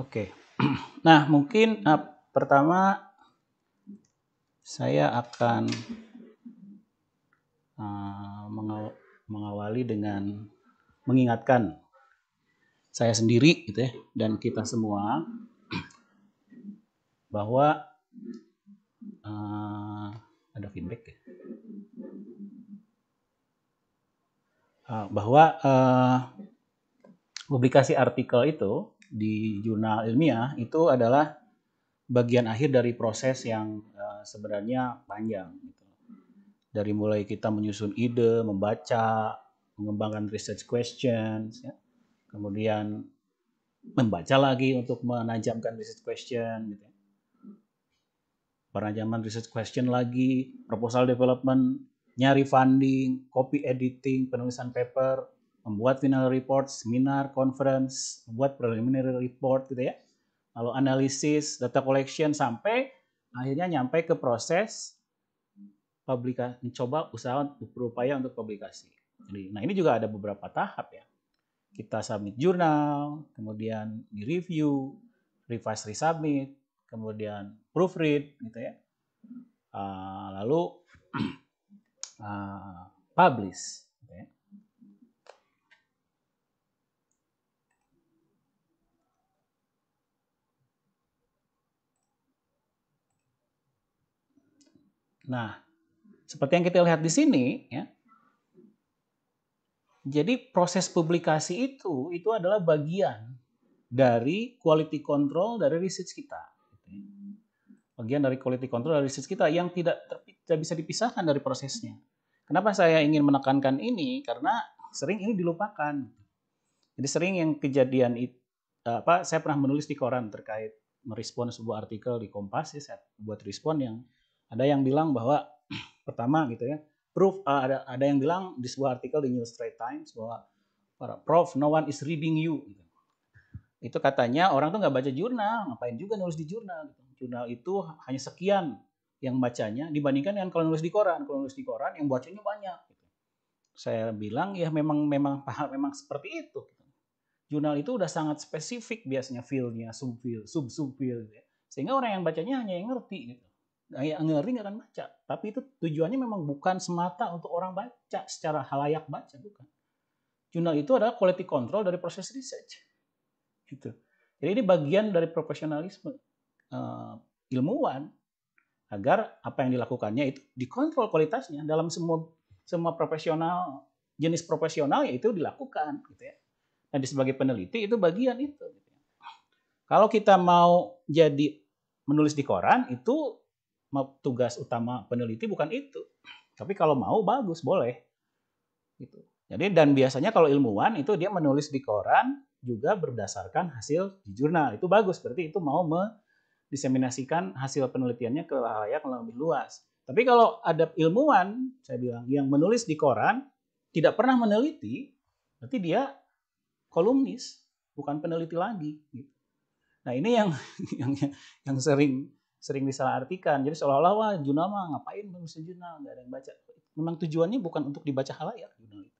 Oke. Nah, mungkin uh, pertama saya akan uh, ah, mengaw mengawali dengan mengingatkan saya sendiri gitu ya dan kita semua bahwa uh, ada feedback ya. bahwa uh, publikasi artikel itu di jurnal ilmiah itu adalah bagian akhir dari proses yang uh, sebenarnya panjang. Gitu. Dari mulai kita menyusun ide, membaca, mengembangkan research questions, ya. kemudian membaca lagi untuk menajamkan research question, gitu. Ya. penajaman research question lagi, proposal development, nyari funding, copy editing, penulisan paper, membuat final report, seminar, conference, membuat preliminary report gitu ya. Lalu analisis, data collection sampai akhirnya nyampe ke proses publikasi, mencoba usaha untuk berupaya untuk publikasi. Jadi, nah ini juga ada beberapa tahap ya. Kita submit jurnal, kemudian di review, revise, resubmit, kemudian proofread gitu ya. Uh, lalu uh, publish. Nah, seperti yang kita lihat di sini, ya, jadi proses publikasi itu itu adalah bagian dari quality control dari research kita. Bagian dari quality control dari research kita yang tidak, tidak bisa dipisahkan dari prosesnya. Kenapa saya ingin menekankan ini? Karena sering ini dilupakan. Jadi sering yang kejadian itu apa saya pernah menulis di koran terkait merespon sebuah artikel di Kompas ya, saya buat respon yang ada yang bilang bahwa pertama gitu ya proof uh, ada ada yang bilang di sebuah artikel di New Straits Times bahwa para prof no one is reading you gitu. itu katanya orang tuh nggak baca jurnal ngapain juga nulis di jurnal gitu. jurnal itu hanya sekian yang bacanya dibandingkan dengan kalau nulis di koran kalau nulis di koran yang bacanya banyak gitu. saya bilang ya memang memang paham memang seperti itu gitu. jurnal itu udah sangat spesifik biasanya fieldnya subfield sub subfield gitu. Ya. sehingga orang yang bacanya hanya yang ngerti gitu Nah, iya, ngeri akan baca. Tapi itu tujuannya memang bukan semata untuk orang baca secara halayak baca, bukan. Jurnal itu adalah quality control dari proses research. Gitu. Jadi ini bagian dari profesionalisme uh, ilmuwan agar apa yang dilakukannya itu dikontrol kualitasnya dalam semua semua profesional jenis profesional yaitu dilakukan gitu ya. Nah, dan sebagai peneliti itu bagian itu. Gitu ya. Kalau kita mau jadi menulis di koran itu tugas utama peneliti bukan itu. Tapi kalau mau bagus boleh. Gitu. Jadi dan biasanya kalau ilmuwan itu dia menulis di koran juga berdasarkan hasil di jurnal. Itu bagus berarti itu mau mendiseminasikan hasil penelitiannya ke halayak yang lebih luas. Tapi kalau ada ilmuwan, saya bilang yang menulis di koran tidak pernah meneliti, berarti dia kolumnis, bukan peneliti lagi. Gitu. Nah ini yang yang yang sering sering disalahartikan. Jadi seolah-olah wah jurnal mah ngapain bagus jurnal nggak ada yang baca. Memang tujuannya bukan untuk dibaca halayak jurnal itu.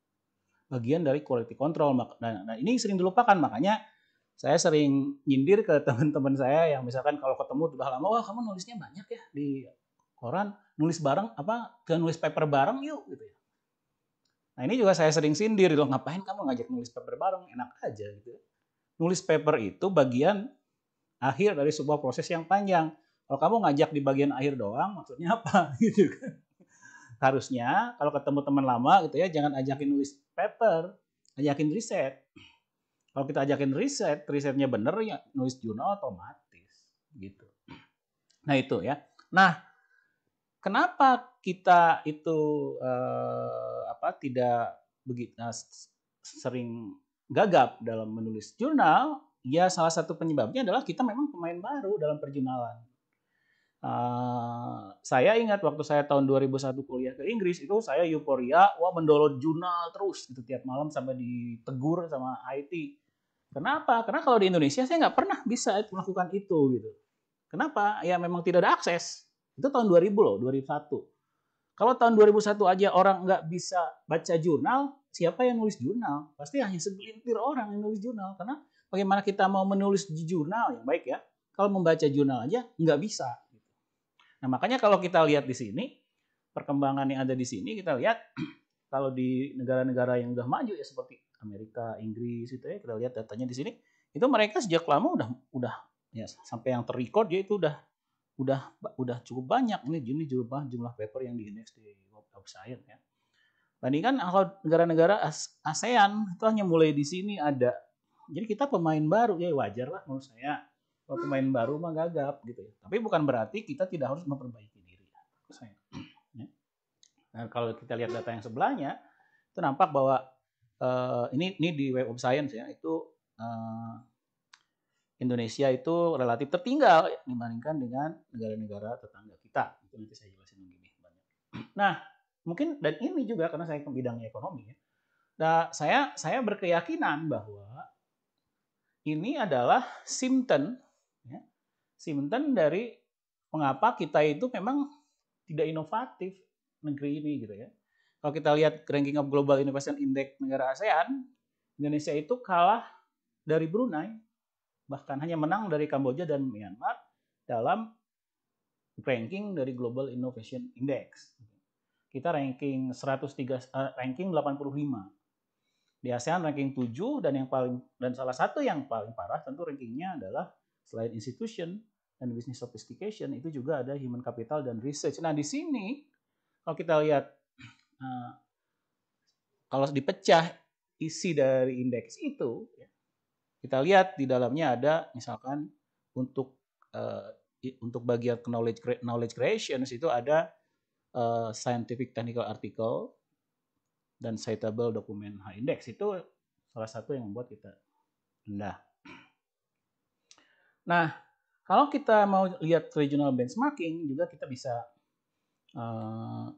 Bagian dari quality control. Nah, nah ini sering dilupakan makanya saya sering nyindir ke teman-teman saya yang misalkan kalau ketemu udah lama wah kamu nulisnya banyak ya di koran nulis bareng apa ke nulis paper bareng yuk gitu ya. Nah ini juga saya sering sindir loh ngapain kamu ngajak nulis paper bareng enak aja gitu. Ya. Nulis paper itu bagian akhir dari sebuah proses yang panjang kalau kamu ngajak di bagian akhir doang, maksudnya apa gitu kan? Harusnya kalau ketemu teman lama gitu ya, jangan ajakin nulis paper, ajakin riset. Kalau kita ajakin riset, risetnya bener ya nulis jurnal otomatis gitu. Nah itu ya. Nah kenapa kita itu eh, apa tidak begitu nah, eh, sering gagap dalam menulis jurnal? Ya salah satu penyebabnya adalah kita memang pemain baru dalam perjurnalan Uh, saya ingat waktu saya tahun 2001 kuliah ke Inggris itu saya euforia, wah mendownload jurnal terus itu tiap malam sampai ditegur sama IT. Kenapa? Karena kalau di Indonesia saya nggak pernah bisa melakukan itu gitu. Kenapa? Ya memang tidak ada akses. Itu tahun 2000 loh, 2001. Kalau tahun 2001 aja orang nggak bisa baca jurnal, siapa yang nulis jurnal? Pasti hanya segelintir orang yang nulis jurnal. Karena bagaimana kita mau menulis jurnal yang baik ya? Kalau membaca jurnal aja nggak bisa Nah, makanya kalau kita lihat di sini, perkembangan yang ada di sini kita lihat kalau di negara-negara yang udah maju ya seperti Amerika, Inggris itu ya kita lihat datanya di sini itu mereka sejak lama udah udah ya sampai yang terrecord ya itu udah udah udah cukup banyak ini jumlah jumlah jumlah paper yang di di World of Science ya. Bandingkan kalau negara-negara ASEAN itu hanya mulai di sini ada. Jadi kita pemain baru ya wajar lah menurut saya pemain hmm. baru mah gagap gitu ya. Tapi bukan berarti kita tidak harus memperbaiki diri. Ya. Saya. Ya. Nah, kalau kita lihat data yang sebelahnya, itu nampak bahwa uh, ini ini di Web of Science ya, itu uh, Indonesia itu relatif tertinggal ya, dibandingkan dengan negara-negara tetangga kita. Itu nanti saya jelasin lebih banyak. Nah, mungkin dan ini juga karena saya bidangnya ekonomi ya. Nah, saya saya berkeyakinan bahwa ini adalah simptom Ya. Simten dari mengapa kita itu memang tidak inovatif negeri ini gitu ya. Kalau kita lihat ranking of global innovation index negara ASEAN, Indonesia itu kalah dari Brunei, bahkan hanya menang dari Kamboja dan Myanmar dalam ranking dari Global Innovation Index. Kita ranking 103 eh, ranking 85. Di ASEAN ranking 7 dan yang paling dan salah satu yang paling parah tentu rankingnya adalah Selain institution dan business sophistication, itu juga ada human capital dan research. Nah, di sini kalau kita lihat eh, kalau dipecah isi dari indeks itu, ya, kita lihat di dalamnya ada misalkan untuk eh, untuk bagian knowledge knowledge creation itu ada eh, scientific technical article dan citable document high nah, index itu salah satu yang membuat kita rendah. Nah, kalau kita mau lihat regional benchmarking juga kita bisa uh,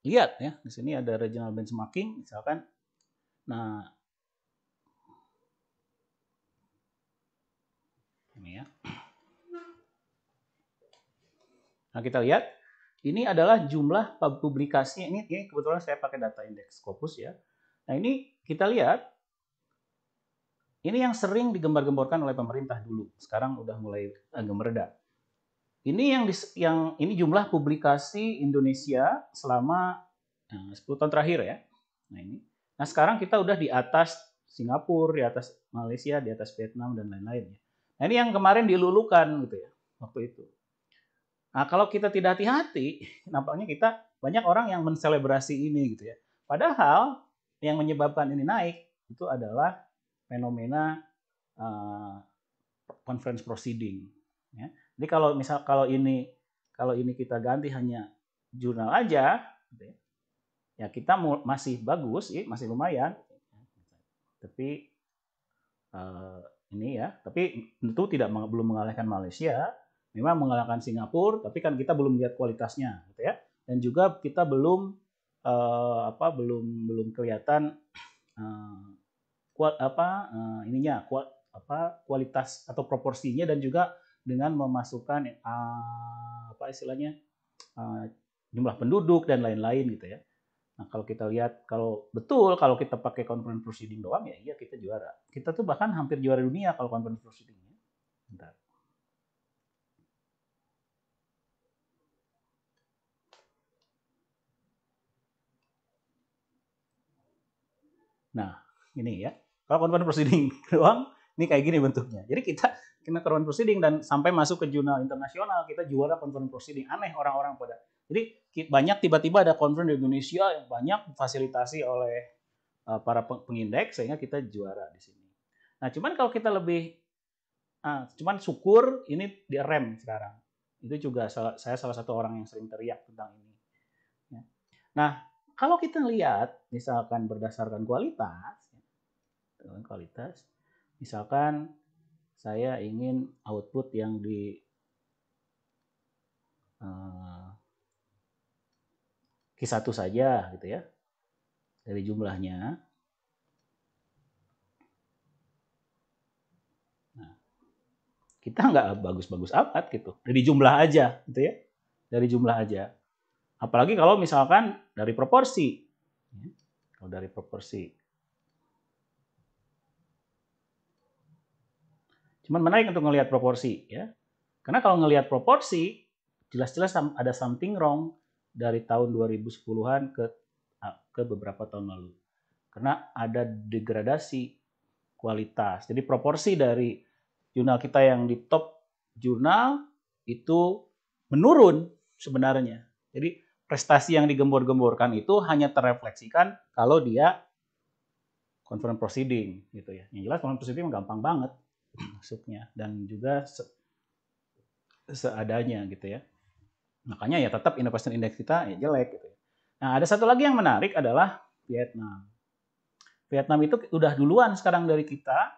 lihat ya. Di sini ada regional benchmarking misalkan. Nah, ini ya. Nah, kita lihat ini adalah jumlah publikasi ini, ini kebetulan saya pakai data indeks Scopus ya. Nah, ini kita lihat ini yang sering digembar-gemborkan oleh pemerintah dulu. Sekarang udah mulai agak mereda. Ini yang yang ini jumlah publikasi Indonesia selama nah, eh, 10 tahun terakhir ya. Nah ini. Nah sekarang kita udah di atas Singapura, di atas Malaysia, di atas Vietnam dan lain-lain. Ya. Nah ini yang kemarin dilulukan gitu ya waktu itu. Nah kalau kita tidak hati-hati, nampaknya kita banyak orang yang menselebrasi ini gitu ya. Padahal yang menyebabkan ini naik itu adalah fenomena uh, conference proceeding. Ya. Jadi kalau misal kalau ini kalau ini kita ganti hanya jurnal aja, gitu ya, ya, kita masih bagus, ya, masih lumayan. Tapi uh, ini ya, tapi tentu tidak belum mengalahkan Malaysia, memang mengalahkan Singapura, tapi kan kita belum lihat kualitasnya, gitu ya. Dan juga kita belum uh, apa belum belum kelihatan uh, kuat apa uh, ininya kuat apa kualitas atau proporsinya dan juga dengan memasukkan uh, apa istilahnya uh, jumlah penduduk dan lain-lain gitu ya. Nah kalau kita lihat kalau betul kalau kita pakai conference proceeding doang ya iya kita juara. Kita tuh bahkan hampir juara dunia kalau conference proceedingnya. Bentar. Nah, ini ya. Kalau konven proceeding doang, ini kayak gini bentuknya. Jadi kita kena Konferensi proceeding dan sampai masuk ke jurnal internasional kita juara Konferensi proceeding. Aneh orang-orang pada. Jadi banyak tiba-tiba ada Konferensi di Indonesia yang banyak fasilitasi oleh eh, para pengindeks sehingga kita juara di sini. Nah, cuman kalau kita lebih ah, cuman syukur ini di rem sekarang. Itu juga salah, saya salah satu orang yang sering teriak tentang ini. Ya. Nah, kalau kita lihat misalkan berdasarkan kualitas kualitas misalkan saya ingin output yang di uh, eh, Q1 saja gitu ya dari jumlahnya nah, kita nggak bagus-bagus amat gitu dari jumlah aja gitu ya dari jumlah aja apalagi kalau misalkan dari proporsi ya, kalau dari proporsi Cuman menarik untuk ngelihat proporsi ya. Karena kalau ngelihat proporsi, jelas-jelas ada something wrong dari tahun 2010-an ke ke beberapa tahun lalu. Karena ada degradasi kualitas. Jadi proporsi dari jurnal kita yang di top jurnal itu menurun sebenarnya. Jadi prestasi yang digembor-gemborkan itu hanya terefleksikan kalau dia conference proceeding gitu ya. Yang jelas conference proceeding gampang banget masuknya dan juga se seadanya gitu ya. Makanya ya tetap innovation index kita ya jelek gitu. Ya. Nah, ada satu lagi yang menarik adalah Vietnam. Vietnam itu udah duluan sekarang dari kita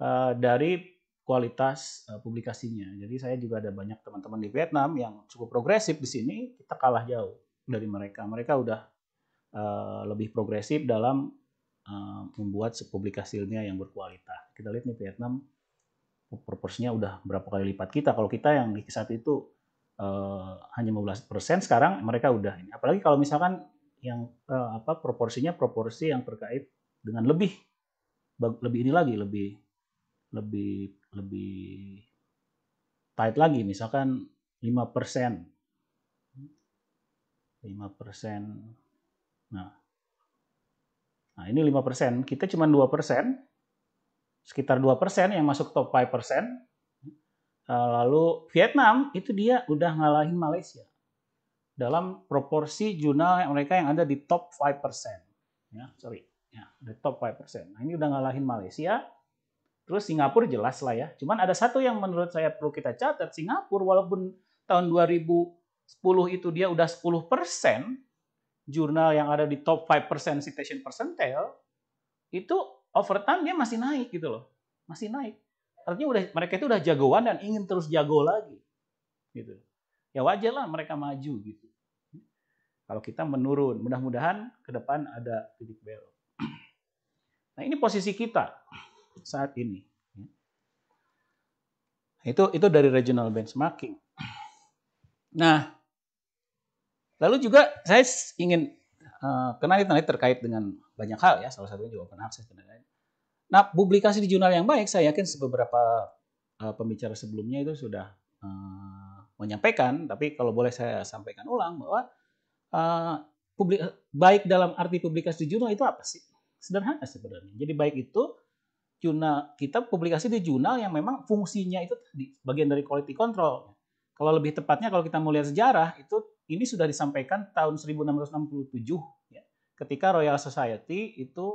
uh, dari kualitas uh, publikasinya. Jadi saya juga ada banyak teman-teman di Vietnam yang cukup progresif di sini, kita kalah jauh dari mereka. Mereka udah uh, lebih progresif dalam Eh, membuat membuat ilmiah yang berkualitas. Kita lihat nih Vietnam proporsinya udah berapa kali lipat kita. Kalau kita yang di saat itu uh, hanya 15 persen, sekarang mereka udah ini. Apalagi kalau misalkan yang uh, apa proporsinya proporsi yang terkait dengan lebih lebih ini lagi lebih lebih lebih tight lagi misalkan 5 persen 5 persen nah Nah, ini 5%. Kita cuma 2%, sekitar 2% yang masuk top 5%. Eh, lalu Vietnam itu dia udah ngalahin Malaysia dalam proporsi jurnal mereka yang ada di top 5%. Ya, sorry. Ya, di top 5%. Nah, ini udah ngalahin Malaysia. Terus Singapura jelas lah ya. Cuman ada satu yang menurut saya perlu kita catat. Singapura walaupun tahun 2010 itu dia udah 10 persen, jurnal yang ada di top 5% citation percentile itu over time dia masih naik gitu loh. Masih naik. Artinya udah mereka itu udah jagoan dan ingin terus jago lagi. Gitu. Ya wajar lah mereka maju gitu. Kalau kita menurun, mudah-mudahan ke depan ada titik belok. Nah, ini posisi kita saat ini. Itu itu dari regional benchmarking. Nah, Lalu juga saya ingin uh, kenal tadi terkait dengan banyak hal ya, salah satunya juga open access dan lain-lain. Nah, publikasi di jurnal yang baik saya yakin beberapa uh, eh, pembicara sebelumnya itu sudah uh, menyampaikan, tapi kalau boleh saya sampaikan ulang bahwa uh, publik baik dalam arti publikasi di jurnal itu apa sih? Sederhana sebenarnya. Jadi baik itu jurnal kita publikasi di jurnal yang memang fungsinya itu di bagian dari quality control kalau lebih tepatnya kalau kita mau lihat sejarah itu ini sudah disampaikan tahun 1667 ya, ketika Royal Society itu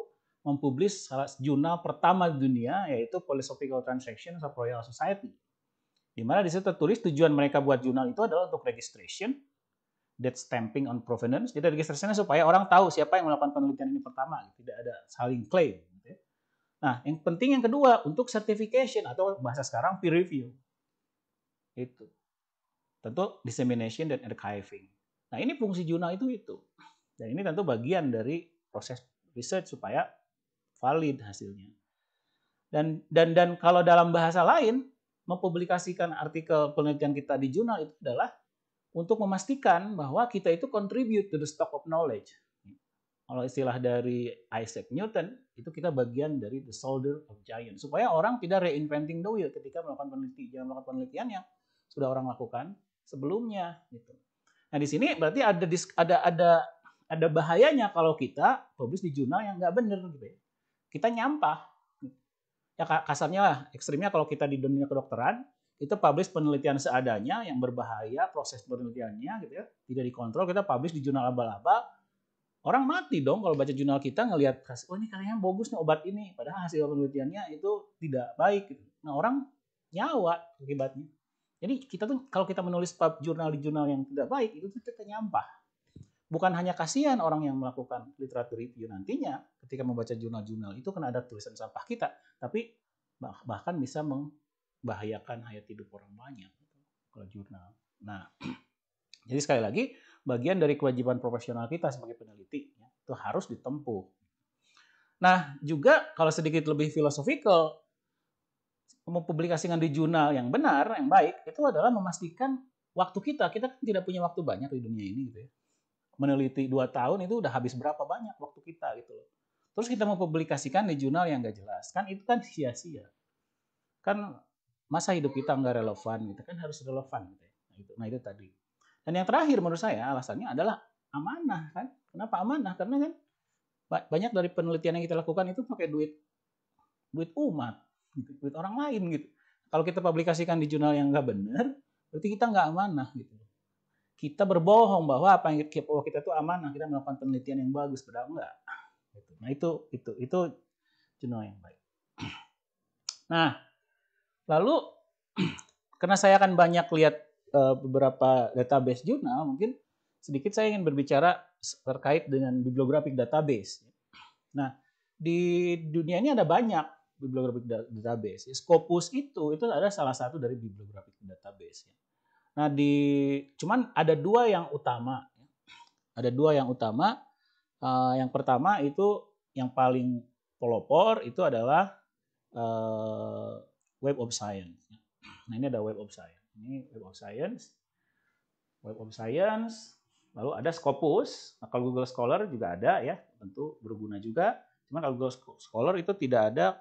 mempublis jurnal pertama di dunia yaitu Philosophical Transactions of Royal Society. Di mana di situ tertulis tujuan mereka buat jurnal itu adalah untuk registration, date stamping on provenance. Jadi registrasinya supaya orang tahu siapa yang melakukan penelitian ini pertama, gitu. tidak ada saling claim. Gitu ya. Nah, yang penting yang kedua untuk certification atau bahasa sekarang peer review. Itu. Tentu dissemination dan archiving. Nah ini fungsi jurnal itu itu. Dan ini tentu bagian dari proses research supaya valid hasilnya. Dan dan dan kalau dalam bahasa lain mempublikasikan artikel penelitian kita di jurnal itu adalah untuk memastikan bahwa kita itu contribute to the stock of knowledge. Kalau istilah dari Isaac Newton, itu kita bagian dari the shoulder of giant. Supaya orang tidak reinventing the wheel ketika melakukan penelitian. melakukan penelitian yang sudah orang lakukan, sebelumnya gitu. Nah, di sini berarti ada ada ada ada bahayanya kalau kita publish di jurnal yang nggak benar gitu ya. Kita nyampah. Ya kasarnya lah, ekstrimnya kalau kita di dunia kedokteran, itu publish penelitian seadanya yang berbahaya, proses penelitiannya gitu ya, tidak dikontrol, kita publish di jurnal abal-abal, orang mati dong kalau baca jurnal kita ngelihat oh ini kayaknya bagus nih obat ini padahal hasil penelitiannya itu tidak baik gitu. nah orang nyawa akibatnya jadi kita tuh kalau kita menulis pub jurnal di jurnal yang tidak baik itu tuh kita nyampah. Bukan hanya kasihan orang yang melakukan literatur review nantinya ketika membaca jurnal-jurnal itu kan ada tulisan sampah kita, tapi bahkan bisa membahayakan hayat hidup orang banyak gitu, kalau jurnal. Nah, jadi sekali lagi bagian dari kewajiban profesional kita sebagai peneliti ya, itu harus ditempuh. Nah, juga kalau sedikit lebih filosofikal, mempublikasikan di jurnal yang benar, yang baik, itu adalah memastikan waktu kita. Kita kan tidak punya waktu banyak di dunia ini gitu ya. Meneliti dua tahun itu udah habis berapa banyak waktu kita gitu loh. Terus kita mempublikasikan di jurnal yang gak jelas. Kan itu kan sia-sia. Kan masa hidup kita nggak relevan gitu kan harus relevan gitu ya. Nah itu, nah itu tadi. Dan yang terakhir menurut saya alasannya adalah amanah kan. Kenapa amanah? Karena kan banyak dari penelitian yang kita lakukan itu pakai duit duit umat gitu, duit orang lain gitu. Kalau kita publikasikan di jurnal yang nggak benar, berarti kita nggak amanah gitu. Kita berbohong bahwa apa yang kita, kita tuh amanah, kita melakukan penelitian yang bagus, padahal enggak. Gitu. Nah itu itu itu jurnal yang baik. Nah, lalu karena saya akan banyak lihat eh, beberapa database jurnal, mungkin sedikit saya ingin berbicara terkait dengan bibliographic database. Nah, di dunia ini ada banyak bibliographic database. Ya, Scopus itu itu adalah salah satu dari bibliographic database. Nah di cuman ada dua yang utama, ya. ada dua yang utama. Uh, yang pertama itu yang paling pelopor itu adalah uh, Web of Science. Nah ini ada Web of Science. Ini Web of Science, Web of Science. Lalu ada Scopus. Nah, kalau Google Scholar juga ada ya, tentu berguna juga. Cuman kalau Google Scholar itu tidak ada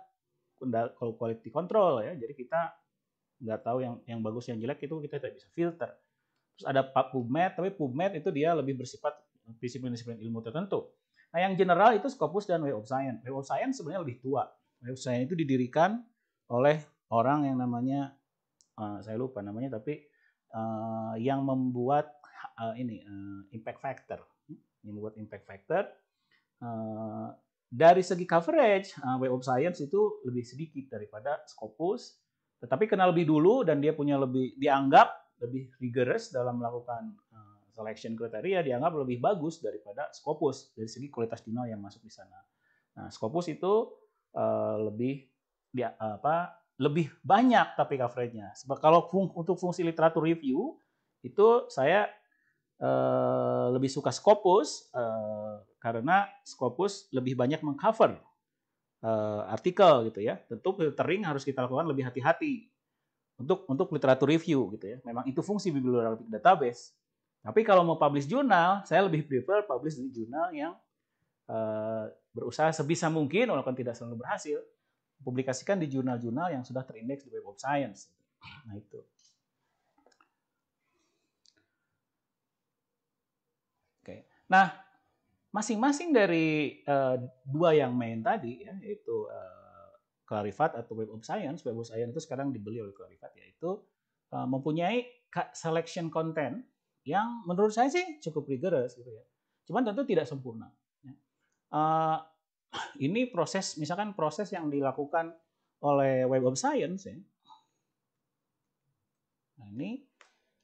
kalau quality control ya jadi kita nggak tahu yang yang bagus yang jelek itu kita tidak bisa filter terus ada PubMed tapi PubMed itu dia lebih bersifat disiplin-disiplin ilmu tertentu nah yang general itu Scopus dan Web of Science Web of Science sebenarnya lebih tua Web of Science itu didirikan oleh orang yang namanya uh, saya lupa namanya tapi uh, yang membuat uh, ini uh, impact factor hmm? yang membuat impact factor dari segi coverage, uh, Web of Science itu lebih sedikit daripada Scopus, tetapi kena lebih dulu dan dia punya lebih dianggap lebih rigorous dalam melakukan uh, selection kriteria, dianggap lebih bagus daripada Scopus dari segi kualitas jurnal yang masuk di sana. Nah, Scopus itu uh, lebih ya, apa lebih banyak tapi coveragenya. Sebab kalau fung, untuk fungsi literatur review itu saya uh, lebih suka Scopus uh, karena Scopus lebih banyak mengcover uh, artikel gitu ya. Tentu filtering harus kita lakukan lebih hati-hati untuk untuk literatur review gitu ya. Memang itu fungsi bibliographic database. Tapi kalau mau publish jurnal, saya lebih prefer publish di jurnal yang uh, berusaha sebisa mungkin, walaupun tidak selalu berhasil, publikasikan di jurnal-jurnal yang sudah terindeks di Web of Science. Nah itu. Oke. Nah, masing-masing dari uh, dua yang main tadi ya, yaitu uh, eh, Clarifat atau Web of Science, Web of Science itu sekarang dibeli oleh Clarifat yaitu uh, mempunyai selection content yang menurut saya sih cukup rigorous gitu ya. Cuman tentu tidak sempurna. Uh, ini proses misalkan proses yang dilakukan oleh Web of Science ya. Nah, ini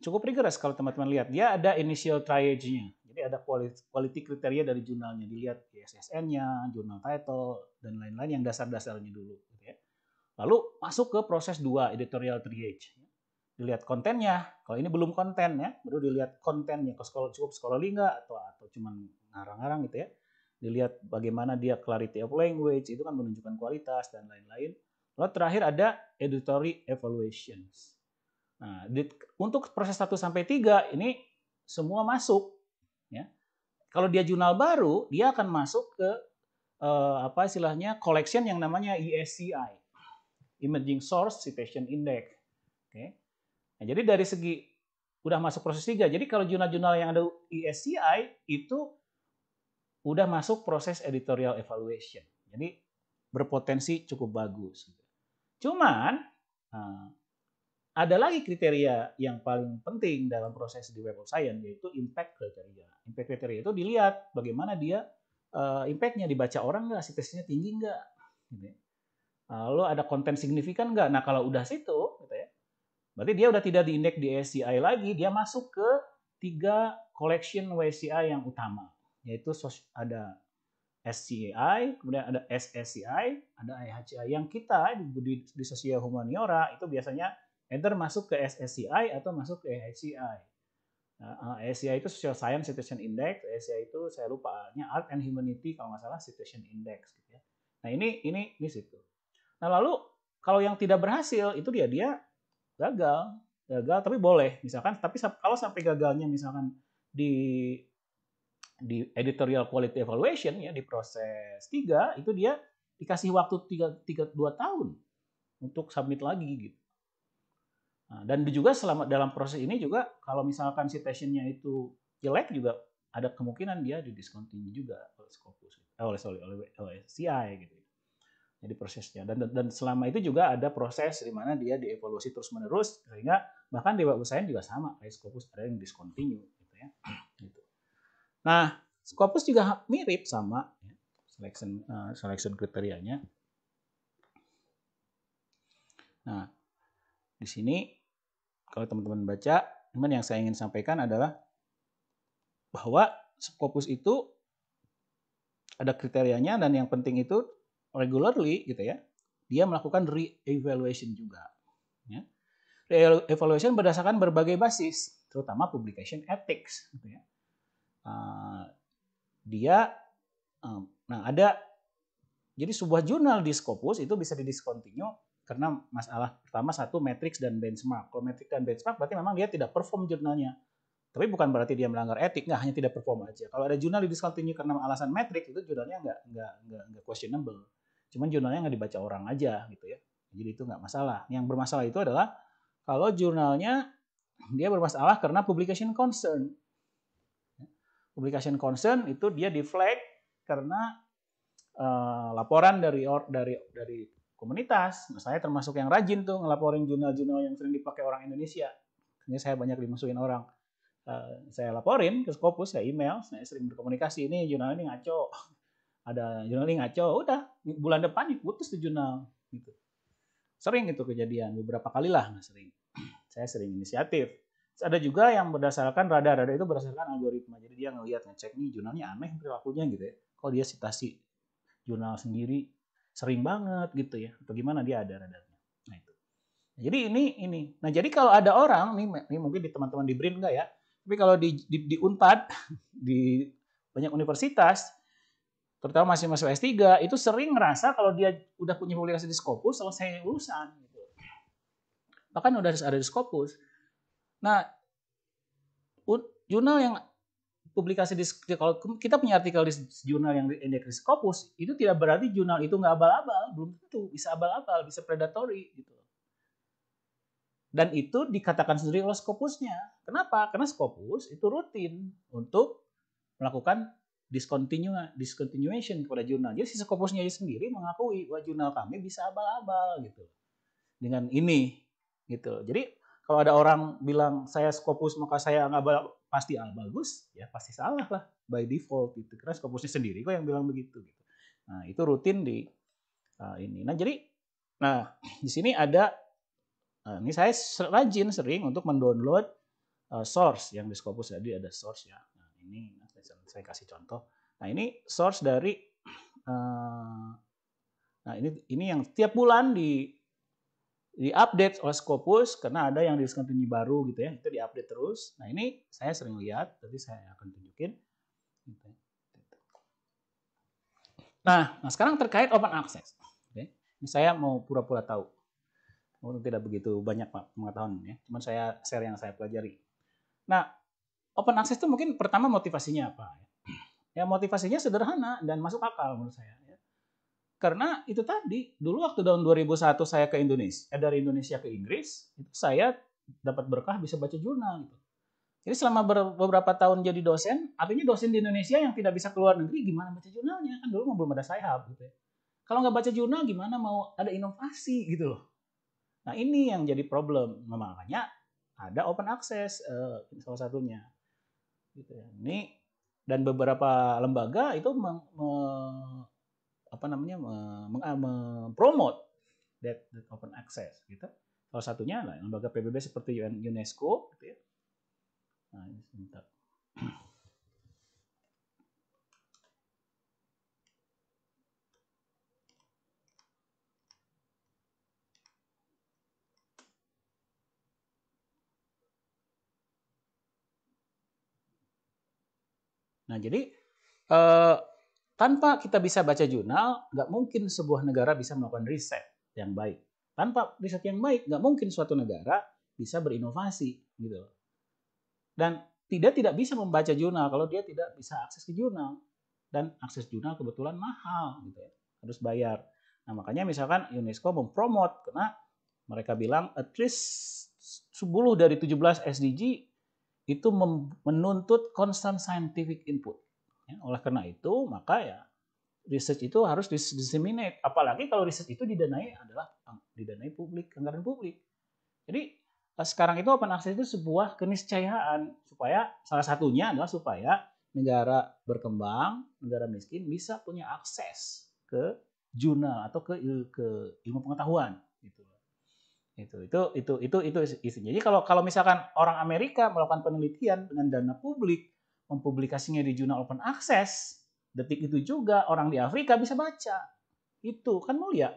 cukup rigorous kalau teman-teman lihat. Dia ada initial triage-nya ada quality, kriteria dari jurnalnya dilihat ISSN-nya, jurnal title dan lain-lain yang dasar-dasarnya dulu gitu ya. Lalu masuk ke proses dua editorial triage. Dilihat kontennya. Kalau ini belum konten ya, baru dilihat kontennya ke sekolah cukup sekolah lingga atau atau cuman ngarang-ngarang gitu ya. Dilihat bagaimana dia clarity of language itu kan menunjukkan kualitas dan lain-lain. Lalu terakhir ada editorial evaluations. Nah, di, untuk proses 1 sampai 3 ini semua masuk Ya. Kalau dia jurnal baru, dia akan masuk ke uh, apa istilahnya collection yang namanya ESCI, Emerging Source Citation Index. Oke. Nah, jadi dari segi udah masuk proses tiga. Jadi kalau jurnal-jurnal yang ada ESCI itu udah masuk proses editorial evaluation. Jadi berpotensi cukup bagus. Cuman eh, ada lagi kriteria yang paling penting dalam proses di Web of Science yaitu impact kriteria. Impact kriteria itu dilihat bagaimana dia uh, impactnya dibaca orang nggak, tesnya tinggi nggak, gitu. Ya. Eh, Lalu ada konten signifikan nggak? Nah kalau udah situ, gitu ya, berarti dia udah tidak diindeks di SCI lagi, dia masuk ke tiga collection WCI yang utama, yaitu ada SCI, kemudian ada SSCI, ada IHCI. Yang kita di, di, di sosial humaniora itu biasanya Enter masuk ke SSCI atau masuk ke AICI. Nah, eh, AICI itu Social Science Citation Index, AICI itu saya lupa artinya Art and Humanity kalau nggak salah Citation Index gitu ya. Nah, ini ini di situ. Nah, lalu kalau yang tidak berhasil itu dia dia gagal, gagal tapi boleh misalkan tapi kalau sampai gagalnya misalkan di di editorial quality evaluation ya di proses 3 itu dia dikasih waktu 3 3 2 tahun untuk submit lagi gitu. Nah, dan juga selama dalam proses ini juga kalau misalkan citationnya itu jelek juga ada kemungkinan dia di didiscontinue juga oleh Scopus, gitu. eh, oleh sorry, oleh, oleh CI gitu. Jadi prosesnya dan dan selama itu juga ada proses di mana dia dievolusi terus menerus sehingga bahkan di web juga sama kayak Scopus ada yang discontinue gitu ya. Gitu. Nah Scopus juga mirip sama ya, selection uh, selection kriterianya. Nah di sini kalau teman-teman baca, teman yang saya ingin sampaikan adalah bahwa Scopus itu ada kriterianya dan yang penting itu regularly gitu ya, dia melakukan re-evaluation juga. Ya. Re-evaluation berdasarkan berbagai basis, terutama publication ethics. Gitu ya. Uh, dia, um, nah ada, jadi sebuah jurnal di Scopus itu bisa didiscontinue karena masalah pertama satu matrix dan benchmark. Kalau matrix dan benchmark berarti memang dia tidak perform jurnalnya. Tapi bukan berarti dia melanggar etik, nggak hanya tidak perform aja. Kalau ada jurnal di discontinue karena alasan matriks itu jurnalnya nggak nggak nggak nggak questionable. Cuman jurnalnya nggak dibaca orang aja gitu ya. Jadi itu nggak masalah. Yang bermasalah itu adalah kalau jurnalnya dia bermasalah karena publication concern. Publication concern itu dia di flag karena uh, laporan dari or, dari dari komunitas. Nah, saya termasuk yang rajin tuh ngelaporin jurnal-jurnal yang sering dipakai orang Indonesia. Ini saya banyak dimasukin orang. Uh, saya laporin ke Scopus, saya email, saya sering berkomunikasi. Ini jurnal ini ngaco, ada jurnal ini ngaco. Udah bulan depan nih putus tuh jurnal. Gitu. Sering itu kejadian, beberapa kali lah nggak sering. saya sering inisiatif. Terus ada juga yang berdasarkan radar. Radar itu berdasarkan algoritma. Jadi dia ngelihat ngecek nih jurnalnya aneh perilakunya gitu ya. Kalau dia sitasi jurnal sendiri sering banget gitu ya atau gimana dia ada radarnya nah itu nah, jadi ini ini nah jadi kalau ada orang nih ini mungkin di teman-teman di Brin enggak ya tapi kalau di di, di Unpad di banyak universitas terutama masih masuk S3 itu sering ngerasa kalau dia udah punya publikasi di Scopus selesai urusan gitu. Bahkan udah ada di Scopus. Nah, jurnal yang publikasi di, kalau kita punya artikel di jurnal yang indeks Scopus itu tidak berarti jurnal itu nggak abal-abal belum tentu bisa abal-abal bisa predatory gitu dan itu dikatakan sendiri oleh Scopusnya kenapa karena Scopus itu rutin untuk melakukan discontinue discontinuation kepada jurnal jadi si Scopusnya sendiri mengakui bahwa jurnal kami bisa abal-abal gitu dengan ini gitu jadi kalau ada orang bilang saya Scopus maka saya nggak pasti al ah, bagus ya pasti salah lah by default gitu karena skopusnya sendiri kok yang bilang begitu gitu nah itu rutin di uh, ini nah jadi nah di sini ada uh, ini saya rajin sering untuk mendownload uh, source yang di skopus tadi ada source ya nah ini saya kasih contoh nah ini source dari uh, nah ini ini yang tiap bulan di diupdate oleh Scopus karena ada yang discontinue baru gitu ya itu diupdate terus nah ini saya sering lihat tapi saya akan tunjukin nah nah sekarang terkait open access ini saya mau pura-pura tahu Mungkin tidak begitu banyak pak pengetahuan ya cuman saya share yang saya pelajari nah open access itu mungkin pertama motivasinya apa ya motivasinya sederhana dan masuk akal menurut saya karena itu tadi, dulu waktu tahun 2001 saya ke Indonesia, eh, dari Indonesia ke Inggris, itu saya dapat berkah bisa baca jurnal. Gitu. Jadi selama beberapa tahun jadi dosen, artinya dosen di Indonesia yang tidak bisa keluar negeri gimana baca jurnalnya? Kan dulu belum ada sayap gitu ya. Kalau nggak baca jurnal gimana mau ada inovasi gitu loh. Nah ini yang jadi problem. Nah, makanya ada open access uh, salah satunya. Gitu ya. Ini dan beberapa lembaga itu meng, apa namanya ah, mempromot that, that open access gitu. Salah satunya lah lembaga PBB seperti UNESCO gitu ya. Nah, ini sebentar. Nah, jadi eh, tanpa kita bisa baca jurnal, nggak mungkin sebuah negara bisa melakukan riset yang baik. Tanpa riset yang baik, nggak mungkin suatu negara bisa berinovasi gitu. Dan tidak tidak bisa membaca jurnal kalau dia tidak bisa akses ke jurnal dan akses jurnal kebetulan mahal gitu ya. harus bayar. Nah makanya misalkan UNESCO mempromot karena mereka bilang at least 10 dari 17 SDG itu menuntut constant scientific input Ya, oleh karena itu, maka ya riset itu harus disseminate. Apalagi kalau riset itu didanai adalah didanai publik, anggaran publik. Jadi eh, sekarang itu open access itu sebuah keniscayaan supaya salah satunya adalah supaya negara berkembang, negara miskin bisa punya akses ke jurnal atau ke il, ke ilmu pengetahuan gitu. Itu itu itu itu itu isinya. Jadi kalau kalau misalkan orang Amerika melakukan penelitian dengan dana publik mempublikasinya di jurnal open access, detik itu juga orang di Afrika bisa baca. Itu kan mulia.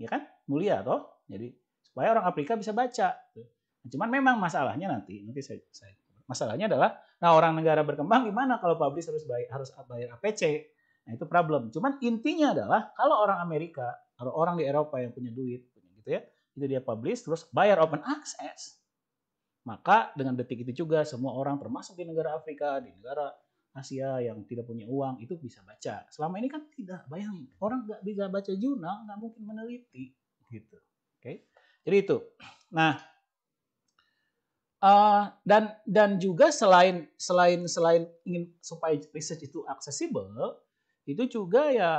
Ya kan? Mulia toh. Jadi supaya orang Afrika bisa baca. Nah, cuman memang masalahnya nanti, nanti saya, saya masalahnya adalah nah orang negara berkembang gimana kalau publish harus bayar harus bayar APC. Nah, itu problem. Cuman intinya adalah kalau orang Amerika atau orang di Eropa yang punya duit, gitu ya, itu dia publish terus bayar open access maka dengan detik itu juga semua orang termasuk di negara Afrika, di negara Asia yang tidak punya uang itu bisa baca. Selama ini kan tidak, bayangin orang nggak bisa baca jurnal nggak mungkin meneliti gitu. Oke, okay? jadi itu. Nah, uh, dan dan juga selain selain selain ingin supaya research itu aksesibel, itu juga ya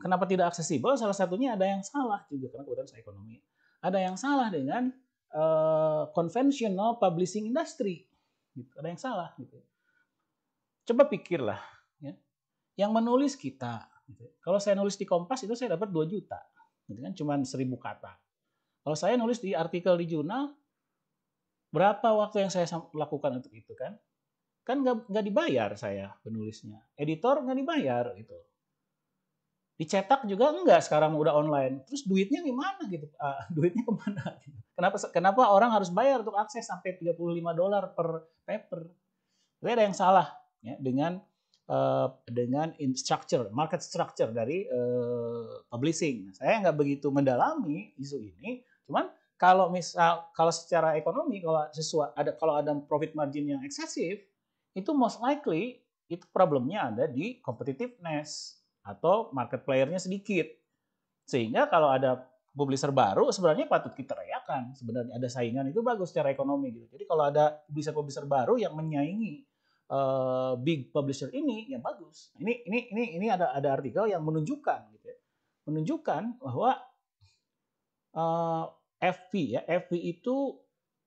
kenapa tidak aksesibel? Salah satunya ada yang salah juga karena kebetulan saya ekonomi. Ada yang salah dengan uh, publishing industry. Gitu. Ada yang salah. Gitu. Coba pikirlah, ya. yang menulis kita. Gitu. Kalau saya nulis di Kompas itu saya dapat 2 juta, gitu kan? cuman 1000 kata. Kalau saya nulis di artikel di jurnal, berapa waktu yang saya lakukan untuk itu kan? Kan nggak dibayar saya penulisnya. Editor nggak dibayar gitu dicetak juga enggak sekarang udah online terus duitnya gimana gitu uh, duitnya kemana gitu? kenapa kenapa orang harus bayar untuk akses sampai 35 dolar per paper Jadi ada yang salah ya dengan uh, dengan in structure market structure dari uh, publishing nah, saya nggak begitu mendalami isu ini cuman kalau misal kalau secara ekonomi kalau sesuai ada kalau ada profit margin yang eksesif itu most likely itu problemnya ada di competitiveness atau market playernya sedikit. Sehingga kalau ada publisher baru sebenarnya patut kita rayakan. Sebenarnya ada saingan itu bagus secara ekonomi gitu. Jadi kalau ada publisher-publisher baru yang menyaingi uh, big publisher ini ya bagus. Ini ini ini ini ada ada artikel yang menunjukkan gitu ya. Menunjukkan bahwa uh, eh, FP ya, FP itu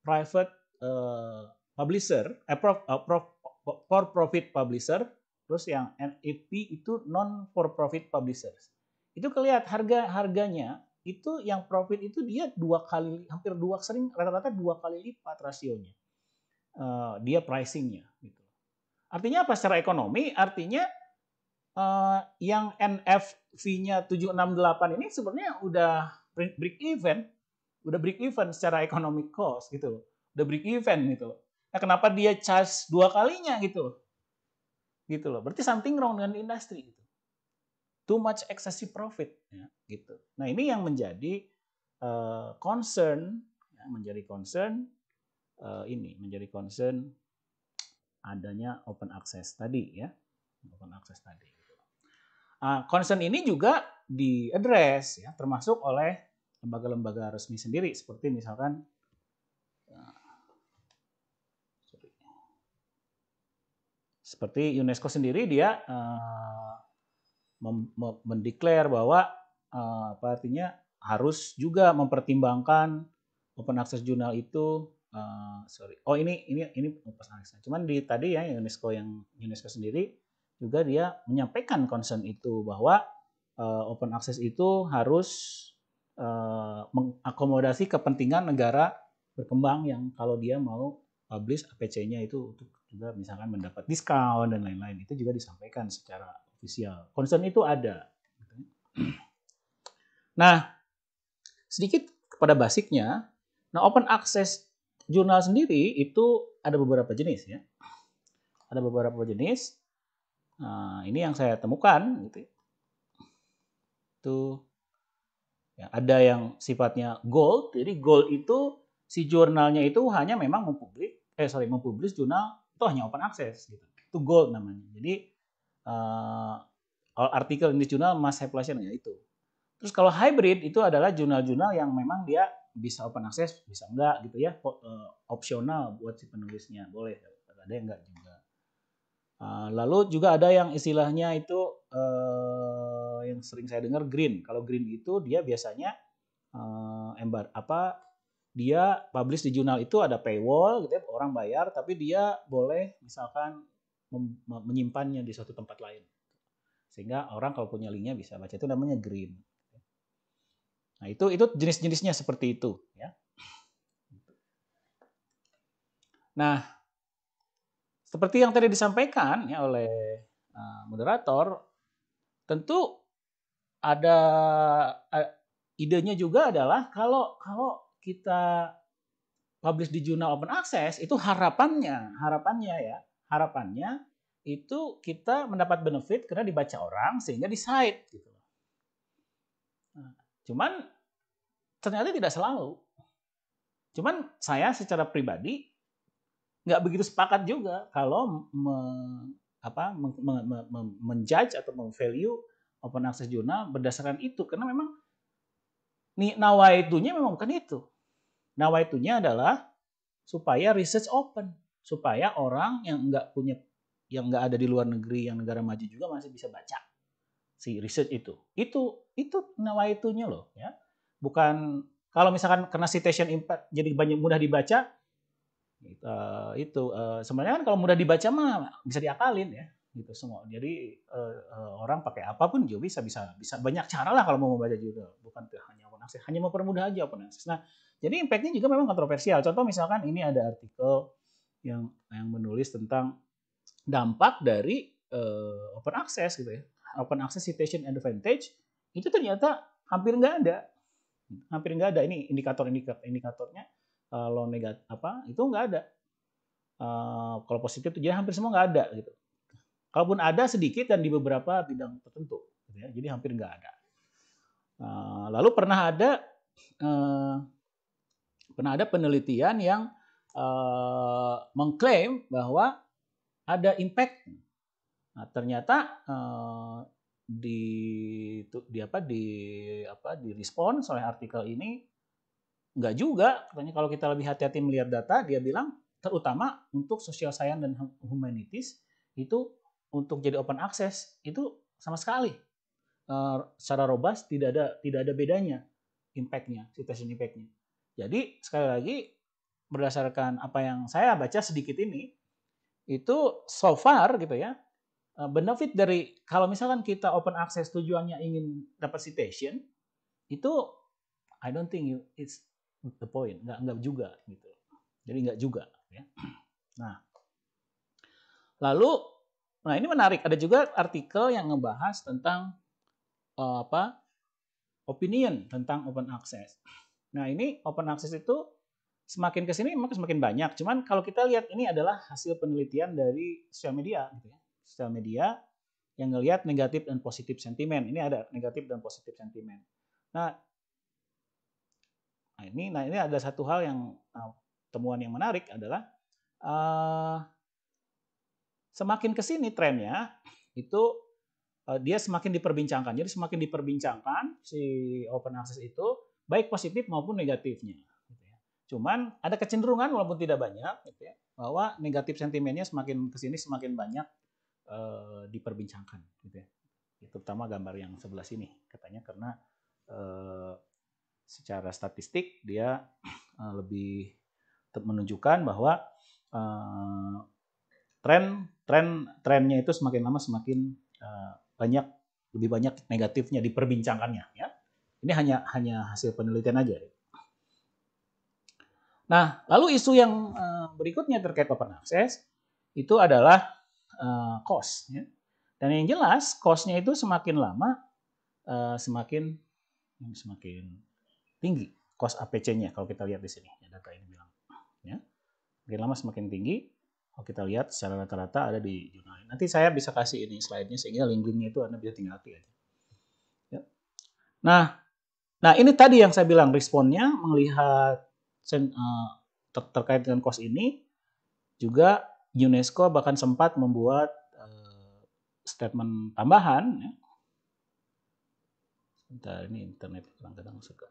private uh, publisher, eh, prof, uh, prof, for profit publisher Terus yang NFP e itu non for profit publishers. Itu kelihatan harga harganya itu yang profit itu dia dua kali hampir dua sering rata-rata dua kali lipat rasionya. Uh, dia pricingnya gitu. Artinya apa secara ekonomi? Artinya uh, yang NFV-nya 768 ini sebenarnya udah break even, udah break even secara economic cost gitu Udah break even gitu Nah, kenapa dia charge dua kalinya gitu gitu loh. Berarti something wrong dengan industri gitu. Too much excessive profit ya, gitu. Nah, ini yang menjadi uh, concern ya, menjadi concern uh, ini, menjadi concern adanya open access tadi ya. Open access tadi. Uh, concern ini juga diadres ya termasuk oleh lembaga-lembaga resmi sendiri seperti misalkan Seperti UNESCO sendiri dia uh, eh, mendeklar bahwa uh, apa artinya harus juga mempertimbangkan open access jurnal itu uh, sorry oh ini ini ini open access cuman di tadi ya UNESCO yang UNESCO sendiri juga dia menyampaikan concern itu bahwa uh, open access itu harus uh, mengakomodasi kepentingan negara berkembang yang kalau dia mau publish APC-nya itu untuk juga misalkan mendapat diskon dan lain-lain itu juga disampaikan secara ofisial. Concern itu ada. Gitu ya. Nah, sedikit kepada basicnya, nah open access jurnal sendiri itu ada beberapa jenis ya. Ada beberapa jenis. Nah, ini yang saya temukan gitu. Ya. Itu ya, ada yang sifatnya gold. Jadi gold itu si jurnalnya itu hanya memang mempublik eh sorry mempublis jurnal itu hanya open access gitu itu gold namanya jadi uh, artikel ini jurnal must have ya itu terus kalau hybrid itu adalah jurnal-jurnal yang memang dia bisa open access bisa enggak gitu ya uh, opsional buat si penulisnya boleh ada yang enggak juga uh, lalu juga ada yang istilahnya itu uh, yang sering saya dengar green kalau green itu dia biasanya uh, embar apa dia publish di jurnal itu ada paywall gitu ya, orang bayar tapi dia boleh misalkan menyimpannya di suatu tempat lain. Sehingga orang kalau punya linknya bisa baca itu namanya green. Nah, itu itu jenis-jenisnya seperti itu ya. Nah, seperti yang tadi disampaikan ya oleh eh, moderator, tentu ada eh, idenya juga adalah kalau kalau kita publish di jurnal open access itu harapannya, harapannya ya, harapannya itu kita mendapat benefit karena dibaca orang sehingga di site gitu nah, cuman ternyata tidak selalu. Cuman saya secara pribadi nggak begitu sepakat juga kalau me, apa, me, menjudge atau memvalue open access jurnal berdasarkan itu karena memang nawaitunya nawaitunya memang bukan itu Nawaitunya adalah supaya research open, supaya orang yang nggak punya yang nggak ada di luar negeri yang negara maju juga masih bisa baca si research itu. Itu itu nawaitunya loh ya. Bukan kalau misalkan kena citation impact jadi banyak mudah dibaca uh, itu uh, sebenarnya kan kalau mudah dibaca mah bisa diakalin ya gitu semua. Jadi uh, uh, orang pakai apapun juga bisa bisa bisa banyak cara lah kalau mau membaca juga. Bukan hanya open access, hanya mempermudah aja open access. Nah, jadi impactnya juga memang kontroversial. Contoh misalkan ini ada artikel yang yang menulis tentang dampak dari uh, open access gitu ya. Open access citation advantage itu ternyata hampir nggak ada, hampir nggak ada. Ini indikator indikatornya kalau eh, negatif apa itu nggak ada. Uh, kalau positif itu jadi hampir semua nggak ada gitu. Kalaupun ada sedikit dan di beberapa bidang tertentu, gitu ya. jadi hampir nggak ada. Uh, lalu pernah ada uh, Pernah gitu. ada penelitian yang uh, mengklaim bahwa ada impact. Nah, ternyata uh, di di apa di apa di respon oleh artikel ini nggak juga katanya kalau kita lebih hati-hati melihat data dia bilang terutama untuk social science dan humanities itu untuk jadi open access itu sama sekali uh, secara robust tidak ada tidak ada bedanya impactnya citation impactnya jadi sekali lagi berdasarkan apa yang saya baca sedikit ini itu so far gitu ya eh, benefit dari kalau misalkan kita open access tujuannya ingin dapat citation itu I don't think it's the point nggak nggak juga gitu jadi nggak juga ya nah lalu nah ini menarik ada juga artikel yang ngebahas tentang uh, apa opinion tentang open access Nah ini open access itu semakin kesini maka semakin banyak. Cuman kalau kita lihat ini adalah hasil penelitian dari sosial media gitu ya. Sosial media yang ngelihat negatif dan positif sentimen. Ini ada negatif dan positif sentimen. Nah, nah ini nah ini ada satu hal yang nah, temuan yang menarik adalah uh, semakin kesini trennya itu uh, dia semakin diperbincangkan. Jadi semakin diperbincangkan si open access itu baik positif maupun negatifnya. Gitu ya. Cuman ada kecenderungan walaupun tidak banyak gitu ya, bahwa negatif sentimennya semakin kesini semakin banyak e, diperbincangkan, gitu ya. terutama gambar yang sebelah sini katanya karena e, secara statistik dia e, lebih menunjukkan bahwa e, tren tren trennya itu semakin lama semakin e, banyak lebih banyak negatifnya diperbincangkannya ya ini hanya hanya hasil penelitian aja. Nah, lalu isu yang eh, berikutnya terkait open access itu adalah cost. Eh, ya. Dan yang jelas costnya itu semakin lama eh, semakin hmm, semakin tinggi cost APC-nya kalau kita lihat di sini ya, data ini bilang ya makin lama semakin tinggi kalau kita lihat secara rata-rata ada di jurnal nanti saya bisa kasih ini slide-nya sehingga link-linknya itu anda bisa tinggal klik aja ya. nah Nah, ini tadi yang saya bilang responnya melihat eh, ter terkait dengan kos ini juga UNESCO bahkan sempat membuat uh, statement tambahan ya. Bentar, ini internet kadang-kadang suka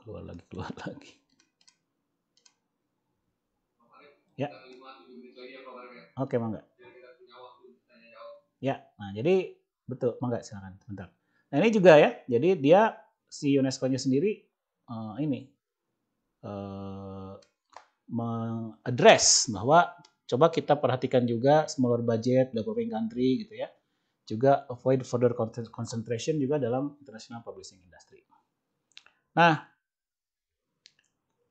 keluar lagi keluar lagi. Ya. Oke, mangga. Ya, nah jadi betul, mangga silakan sebentar. Nah ini juga ya, jadi dia si UNESCO-nya sendiri uh, ini uh, mengadres bahwa coba kita perhatikan juga smaller budget developing country gitu ya. Juga avoid further concentration juga dalam international publishing industry. Nah,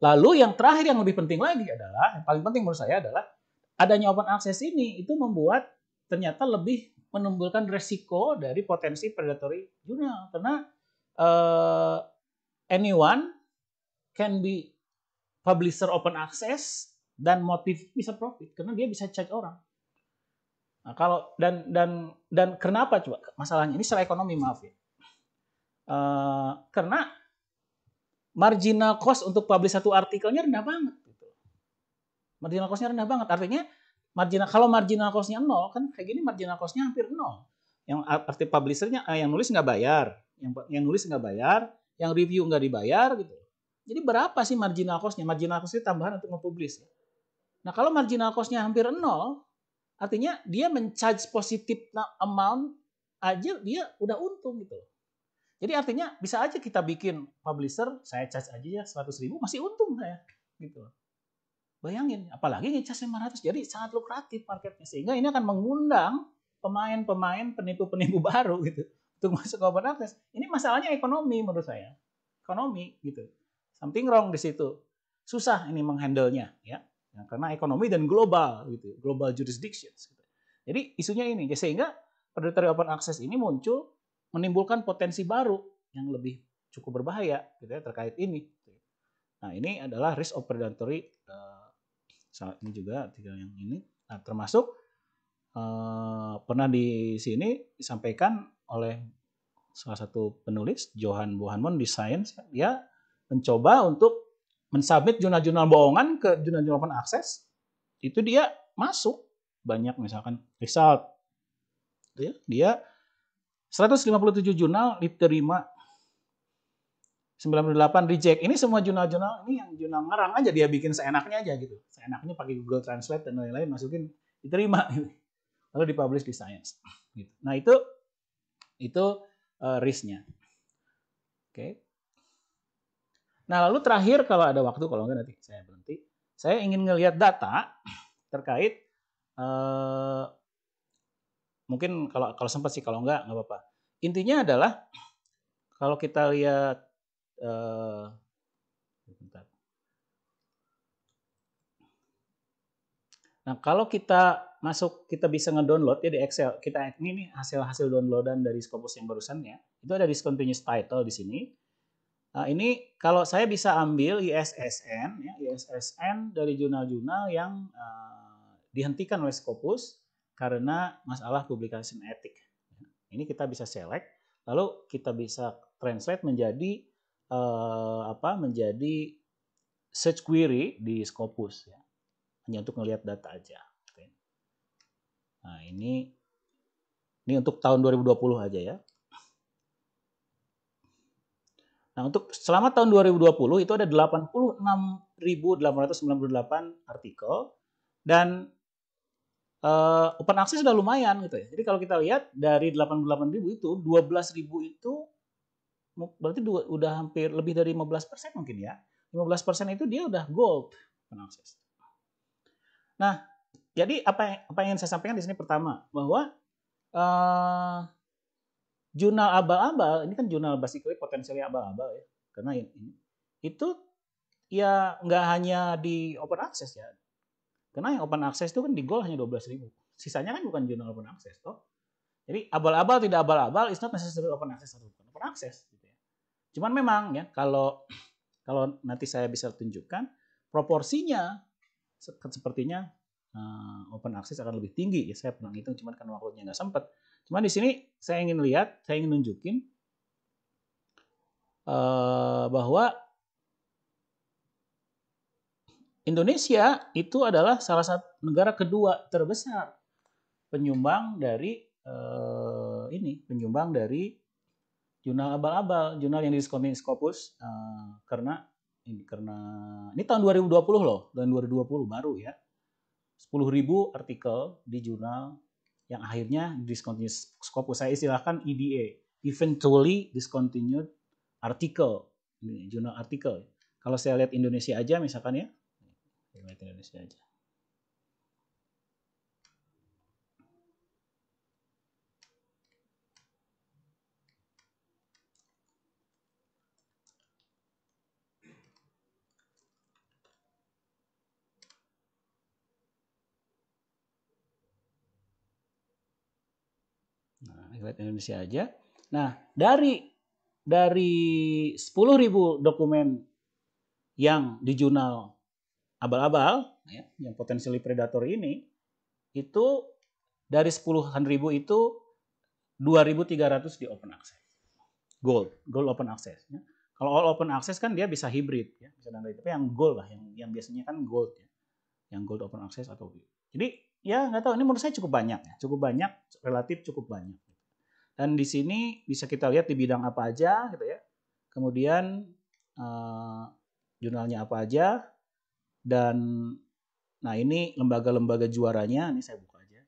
lalu yang terakhir yang lebih penting lagi adalah yang paling penting menurut saya adalah adanya open access ini itu membuat ternyata lebih menimbulkan resiko dari potensi predatory jurnal karena uh, anyone can be publisher open access dan motif bisa profit karena dia bisa cek orang. Nah, kalau dan dan dan kenapa coba masalahnya ini secara ekonomi maaf ya. Uh, karena marginal cost untuk publish satu artikelnya rendah banget gitu. Marginal costnya rendah banget. Artinya marginal kalau marginal costnya nol kan kayak gini marginal costnya hampir nol yang aktif publishernya eh, yang nulis nggak bayar yang yang nulis nggak bayar yang review nggak dibayar gitu jadi berapa sih marginal costnya marginal costnya tambahan untuk mempublish ya? nah kalau marginal costnya hampir nol artinya dia mencharge positif amount aja dia udah untung gitu jadi artinya bisa aja kita bikin publisher saya charge aja ya 100 ribu masih untung saya gitu Bayangin, apalagi ngecas 500, jadi sangat lukratif marketnya. Sehingga ini akan mengundang pemain-pemain penipu-penipu baru gitu untuk masuk ke open access. Ini masalahnya ekonomi menurut saya. Ekonomi gitu. Something wrong di situ. Susah ini menghandlenya ya. ya. Karena ekonomi dan global gitu, global jurisdictions. Gitu. Jadi isunya ini, ya, sehingga predatory open access ini muncul menimbulkan potensi baru yang lebih cukup berbahaya gitu ya, terkait ini. Nah ini adalah risk of predatory uh, ini juga tiga yang ini nah, termasuk eh, pernah di sini disampaikan oleh salah satu penulis Johan Bohanmon di Science dia mencoba untuk mensubmit jurnal-jurnal bohongan ke jurnal-jurnal open access itu dia masuk banyak misalkan result ya, dia 157 jurnal diterima 98 reject. Ini semua jurnal-jurnal ini yang jurnal ngarang aja dia bikin seenaknya aja gitu. Seenaknya pakai Google Translate dan lain-lain masukin diterima gitu. Lalu dipublish di Science gitu. Nah, itu itu uh, risknya. Oke. Okay. Nah, lalu terakhir kalau ada waktu kalau enggak nanti saya berhenti. Saya ingin ngelihat data terkait uh, mungkin kalau kalau sempat sih kalau enggak enggak apa-apa. Intinya adalah kalau kita lihat uh, Nah, kalau kita masuk, kita bisa ngedownload ya di Excel. Kita ini hasil-hasil downloadan dari Scopus yang barusan ya. Itu ada discontinuous title di sini. Nah, ini kalau saya bisa ambil ISSN, ya, ISSN dari jurnal-jurnal yang uh, dihentikan oleh Scopus karena masalah publikasi etik. Ini kita bisa select, lalu kita bisa translate menjadi uh, apa menjadi search query di Scopus ya. Hanya untuk melihat data aja. Oke. Nah, ini ini untuk tahun 2020 aja ya. Nah, untuk selama tahun 2020 itu ada 86.898 artikel dan uh, open access sudah lumayan gitu ya. Jadi kalau kita lihat dari 88.000 itu 12.000 itu berarti dua, udah hampir lebih dari 15% mungkin ya. 15% itu dia udah gold penakses. Nah, jadi apa yang, apa yang ingin saya sampaikan di sini pertama bahwa uh, jurnal abal-abal ini kan jurnal basically potensialnya abal-abal ya. Karena ini itu ya nggak hanya di open access ya. Karena yang open access itu kan di gold hanya 12.000. Sisanya kan bukan jurnal open access toh. Jadi abal-abal tidak abal-abal is not necessarily open access atau bukan open access. Cuman memang ya kalau kalau nanti saya bisa tunjukkan proporsinya sepertinya uh, open access akan lebih tinggi. Ya saya pernah hitung cuman kan waktunya nggak sempat. Cuman di sini saya ingin lihat, saya ingin nunjukin uh, bahwa Indonesia itu adalah salah satu negara kedua terbesar penyumbang dari uh, ini penyumbang dari jurnal abal-abal, jurnal yang didiskomin Scopus uh, karena ini karena ini tahun 2020 loh, tahun 2020 baru ya. 10.000 artikel di jurnal yang akhirnya discontinued Scopus. Saya istilahkan EDA, eventually discontinued artikel, ini jurnal artikel. Kalau saya lihat Indonesia aja misalkan ya, saya lihat Indonesia aja. Indonesia aja. Nah, dari dari 10.000 dokumen yang di jurnal abal-abal ya, yang potensial predator ini itu dari 10.000 itu 2.300 di open access. Gold, gold open access ya. Kalau all open access kan dia bisa hybrid ya, bisa dan tapi yang gold lah yang yang biasanya kan gold ya. Yang gold open access atau gitu. Jadi ya nggak tahu ini menurut saya cukup banyak ya, cukup banyak, relatif cukup banyak. Dan di sini bisa kita lihat di bidang apa aja gitu ya. Kemudian uh, jurnalnya apa aja dan nah ini lembaga-lembaga juaranya ini saya buka aja.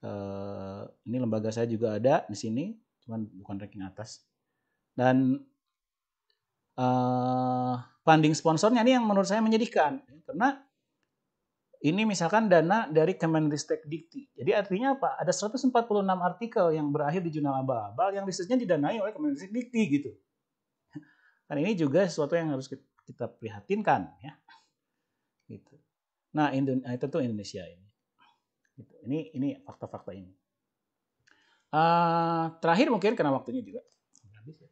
Uh, ini lembaga saya juga ada di sini, cuman bukan ranking atas. Dan uh, funding sponsornya ini yang menurut saya menyedihkan karena ini misalkan dana dari Kemenristek Dikti. Jadi artinya apa? Ada 146 artikel yang berakhir di jurnal abal-abal yang risetnya didanai oleh Kemenristek Dikti gitu. Dan ini juga sesuatu yang harus kita prihatinkan ya. Gitu. Nah, Indonesia, eh, tentu Indonesia ini. Gitu. Ini ini fakta-fakta ini. Uh, terakhir mungkin karena waktunya juga habis ya.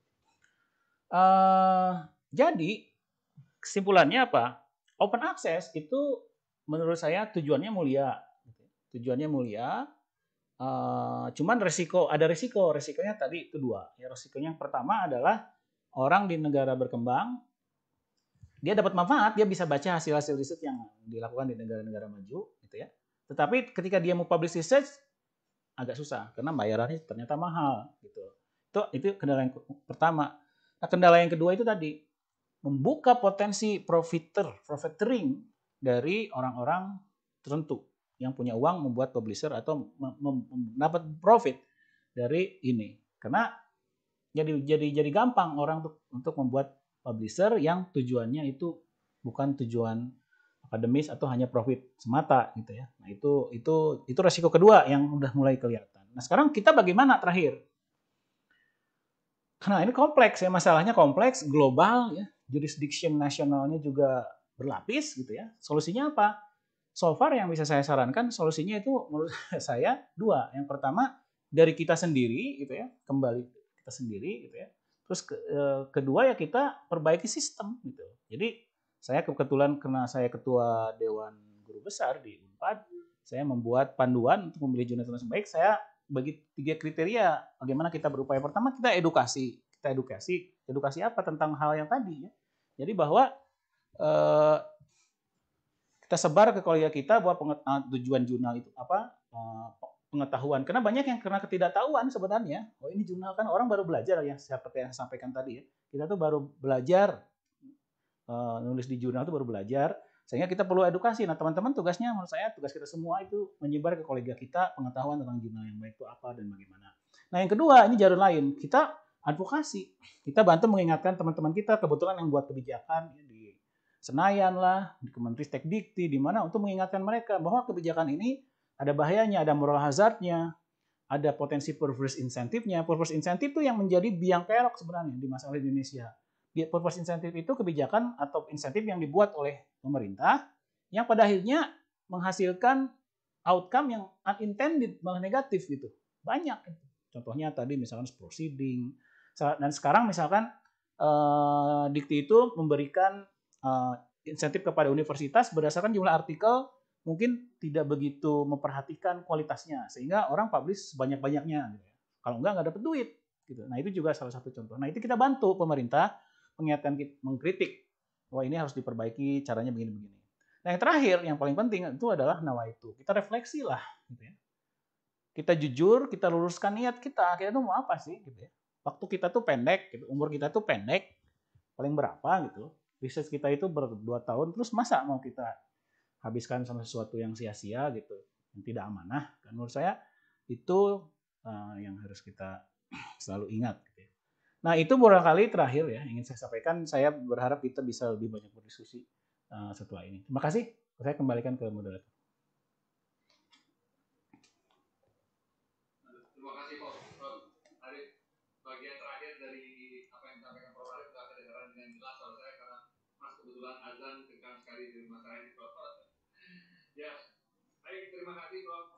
Eh, jadi kesimpulannya apa? Open access itu menurut saya tujuannya mulia gitu ya. tujuannya mulia uh, cuman resiko ada resiko resikonya tadi itu dua ya resikonya yang pertama adalah orang di negara berkembang dia dapat manfaat dia bisa baca hasil hasil riset yang dilakukan di negara-negara maju gitu ya tetapi ketika dia mau publish research agak susah karena bayarannya ternyata mahal gitu itu itu kendala yang pertama nah kendala yang kedua itu tadi membuka potensi profiter profitering dari orang-orang tertentu yang punya uang membuat publisher atau mendapat profit dari ini. Karena jadi jadi jadi gampang orang untuk untuk membuat publisher yang tujuannya itu bukan tujuan akademis atau hanya profit semata gitu ya. Nah, itu itu itu resiko kedua yang udah mulai kelihatan. Nah, sekarang kita bagaimana terakhir? Karena ini kompleks ya, masalahnya kompleks, global ya. Jurisdiction nasionalnya juga berlapis gitu ya. Solusinya apa? So far yang bisa saya sarankan solusinya itu menurut saya dua. Yang pertama dari kita sendiri gitu ya, kembali kita sendiri gitu ya. Terus ke, e, kedua ya kita perbaiki sistem gitu. Jadi saya kebetulan karena saya ketua dewan guru besar di Unpad, saya membuat panduan untuk memilih jurnal yang baik. Saya bagi tiga kriteria bagaimana kita berupaya. Pertama kita edukasi, kita edukasi, edukasi apa tentang hal yang tadi ya. Jadi bahwa Eh, kita sebar ke kolega kita bahwa eh, tujuan jurnal itu apa eh, pengetahuan. Karena banyak yang karena ketidaktahuan sebenarnya. Oh ini jurnal kan orang baru belajar ya seperti yang saya sampaikan tadi ya. Kita tuh baru belajar nulis di jurnal itu baru belajar. Sehingga kita perlu edukasi. Nah teman-teman tugasnya menurut saya tugas kita semua itu menyebar ke kolega kita pengetahuan tentang jurnal yang baik itu apa dan bagaimana. Nah yang kedua ini jalur lain. Kita advokasi. Kita bantu mengingatkan teman-teman kita kebetulan yang buat kebijakan ya, Senayan lah, di kementerian teknik Dikti, di mana untuk mengingatkan mereka bahwa kebijakan ini ada bahayanya, ada moral hazardnya, ada potensi perverse insentifnya. Perverse insentif itu yang menjadi biang kerok sebenarnya di masalah Indonesia. Perverse insentif itu kebijakan atau insentif yang dibuat oleh pemerintah yang pada akhirnya menghasilkan outcome yang unintended malah negatif gitu. Banyak. Contohnya tadi misalkan proceeding dan sekarang misalkan eh, dikti itu memberikan uh, insentif kepada universitas berdasarkan jumlah artikel mungkin tidak begitu memperhatikan kualitasnya sehingga orang publish banyak-banyaknya gitu ya. Kalau enggak nggak dapat duit gitu. Nah, itu juga salah satu contoh. Nah, itu kita bantu pemerintah mengingatkan mengkritik bahwa ini harus diperbaiki caranya begini-begini. Nah, yang terakhir yang paling penting itu adalah nawa itu Kita refleksilah gitu ya. Kita jujur, kita luruskan niat kita. Kita tuh mau apa sih gitu ya. Waktu kita tuh pendek gitu, umur kita tuh pendek paling berapa gitu riset kita itu berdua tahun terus masa mau kita habiskan sama sesuatu yang sia-sia gitu yang tidak amanah kan menurut saya itu uh, yang harus kita selalu ingat gitu ya. Nah itu barangkali terakhir ya ingin saya sampaikan saya berharap kita bisa lebih banyak berdiskusi uh, setelah ini. Terima kasih. Saya kembalikan ke moderator. kebetulan azan kencang sekali di rumah saya di Prof. Ya, baik terima kasih Prof.